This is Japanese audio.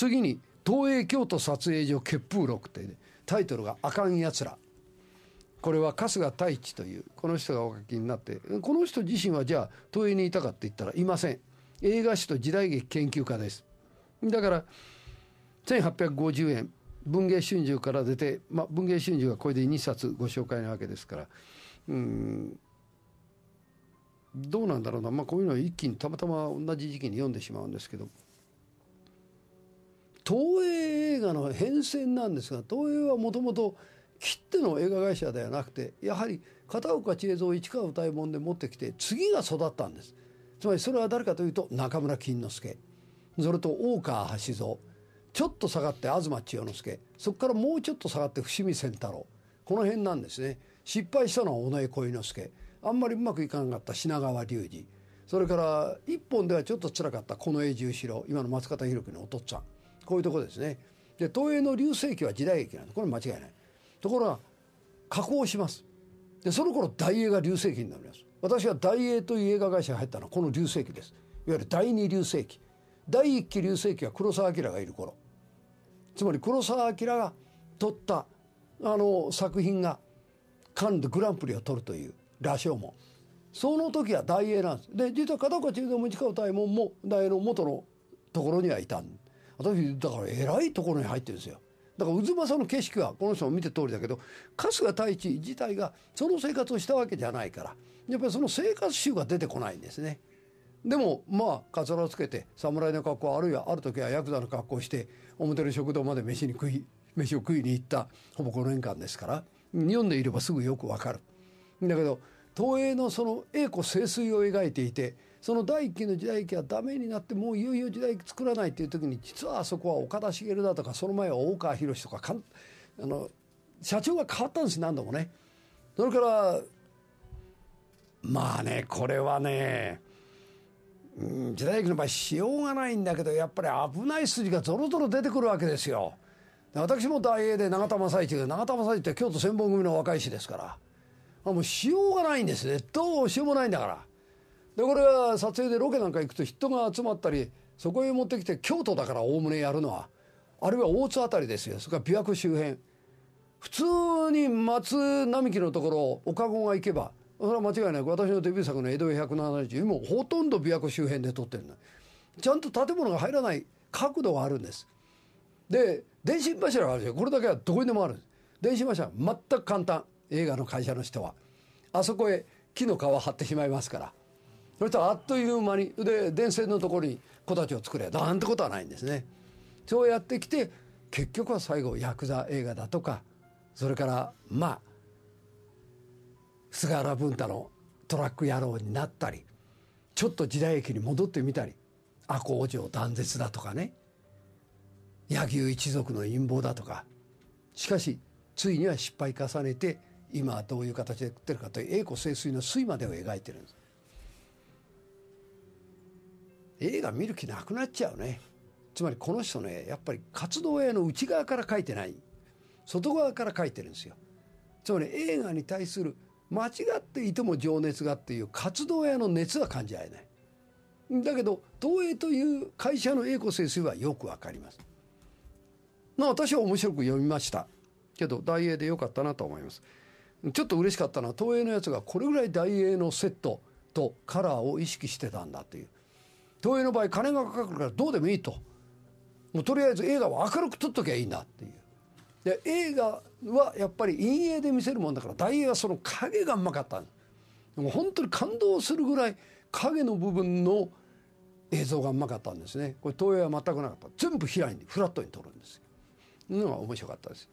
次に東映京都撮影所血風録って、ね、タイトルが「あかんやつら」これは春日太一というこの人がお書きになってこの人自身はじゃあ東映にいたかって言ったらいません映画史と時代劇研究家ですだから1850円文藝春秋から出て、まあ、文藝春秋はこれで2冊ご紹介なわけですからうんどうなんだろうな、まあ、こういうのは一気にたまたま同じ時期に読んでしまうんですけど映画の変遷なんですが東映はもともと切っての映画会社ではなくてやはり片岡千恵蔵市川歌右衛門で持ってきて次が育ったんですつまりそれは誰かというと中村金之助それと大川橋蔵ちょっと下がって東千代之助そこからもうちょっと下がって伏見千太郎この辺なんですね失敗したのは尾上恋之助あんまりうまくいかなかった品川隆二それから一本ではちょっとつらかった近衛十四郎今の松方弘樹のお父っつぁんこういうとこですね。で東映の流星期は時代劇なんでこれ間違いないところが加工しますでその頃大映が流星期になります私は大映という映画会社に入ったのはこの流星期ですいわゆる第二流星期第一期流星期は黒澤明がいる頃つまり黒澤明が撮ったあの作品がカンヌでグランプリを取るという羅生門その時は大英なんですで実は片岡中蔵も市川大門も大英の元のところにはいたんです私だから偉いところに入ってるんですよだから渦政の景色はこの人も見て通りだけど春日太一自体がその生活をしたわけじゃないからやっぱりその生活習が出てこないんですねでもまあかつらをつけて侍の格好あるいはある時はヤクザの格好をして表の食堂まで飯に食い飯を食いに行ったほぼ5年間ですから読んでいればすぐよくわかるだけど東映のその栄枯盛衰を描いていてその第一期の時代劇はダメになってもういよいよ時代劇作らないっていう時に実はあそこは岡田茂だとかその前は大川博とかかんあの社長が変わったんです何度もね。それからまあねこれはね、うん、時代劇の場合しようがないんだけどやっぱり危ない筋がぞろぞろ出てくるわけですよ。私も大英で永田正一が永田正一って京都千本組の若い師ですからもうしようがないんですねどうしようもないんだからでこれは撮影でロケなんか行くと人が集まったりそこへ持ってきて京都だからおおむねやるのはあるいは大津辺りですよそれから琵琶湖周辺普通に松並木のところ岡子が行けばそれは間違いなく私のデビュー作の「江戸170」もほとんど琵琶湖周辺で撮ってるのちゃんと建物が入らない角度があるんですで電信柱があるですよこれだけはどこにでもある電信柱全く簡単映画の会社の人はあそこへ木の皮張ってしまいますからそしたらあっという間にで電線のところに木立を作れなんてことはないんですね。そうやってきて結局は最後ヤクザ映画だとかそれからまあ菅原文太のトラック野郎になったりちょっと時代劇に戻ってみたり赤王城断絶だとかね柳生一族の陰謀だとかしかしついには失敗重ねて今はどういう形で食ってるかという栄枯盛衰の水までを描いてるんです。映画見る気なくなっちゃうねつまりこの人ねやっぱり活動への内側から描いてない外側から描いてるんですよつまり映画に対する間違っていても情熱がっていう活動への熱は感じられないだけど東映という会社の英子先生はよくわかりますまあ私は面白く読みましたけど大英でよかったなと思いますちょっと嬉しかったのは東映のやつがこれぐらい大英のセットとカラーを意識してたんだという東映の場合金がかかるからどうでもいいともうとりあえず映画は明るく撮っときゃいいんだっていうで映画はやっぱり陰影で見せるもんだから大映はその影がうまかったも本当に感動するぐらい影の部分の映像がうまかったんですねこれ東映は全くなかった全部平にフラットに撮るんですのが面白かったです